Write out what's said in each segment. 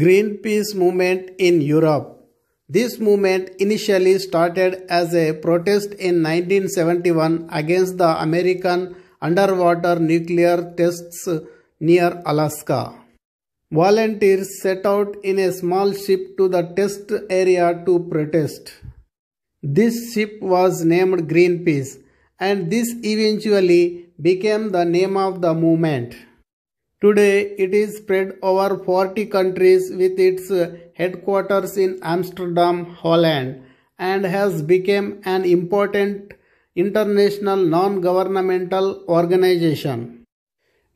Greenpeace movement in Europe. This movement initially started as a protest in 1971 against the American underwater nuclear tests near Alaska. Volunteers set out in a small ship to the test area to protest. This ship was named Greenpeace and this eventually became the name of the movement. Today, it is spread over 40 countries with its uh, headquarters in Amsterdam, Holland, and has become an important international non-governmental organization.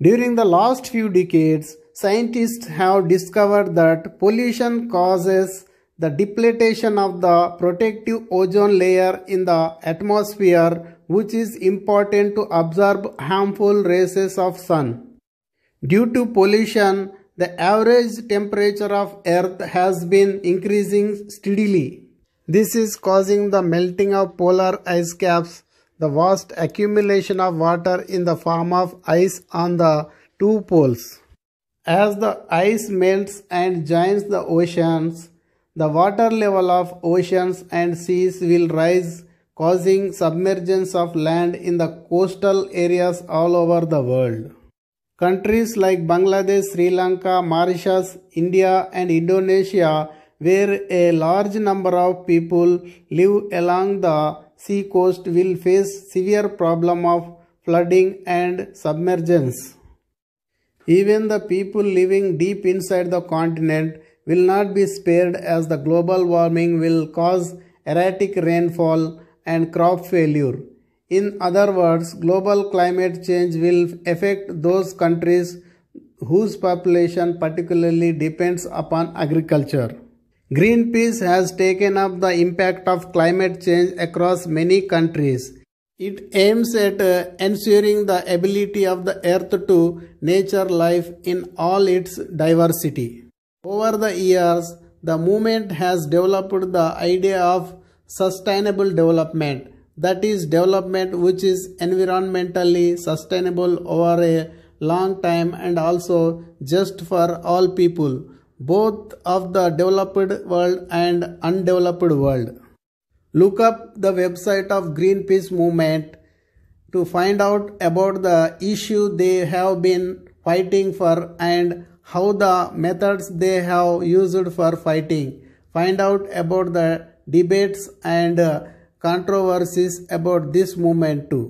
During the last few decades, scientists have discovered that pollution causes the depletion of the protective ozone layer in the atmosphere which is important to absorb harmful rays of sun. Due to pollution, the average temperature of Earth has been increasing steadily. This is causing the melting of polar ice caps, the vast accumulation of water in the form of ice on the two poles. As the ice melts and joins the oceans, the water level of oceans and seas will rise causing submergence of land in the coastal areas all over the world. Countries like Bangladesh, Sri Lanka, Mauritius, India and Indonesia where a large number of people live along the sea coast will face severe problem of flooding and submergence. Even the people living deep inside the continent will not be spared as the global warming will cause erratic rainfall and crop failure. In other words, global climate change will affect those countries whose population particularly depends upon agriculture. Greenpeace has taken up the impact of climate change across many countries. It aims at uh, ensuring the ability of the earth to nature life in all its diversity. Over the years, the movement has developed the idea of sustainable development that is development which is environmentally sustainable over a long time and also just for all people both of the developed world and undeveloped world. Look up the website of Greenpeace movement to find out about the issue they have been fighting for and how the methods they have used for fighting. Find out about the debates and controversies about this movement too.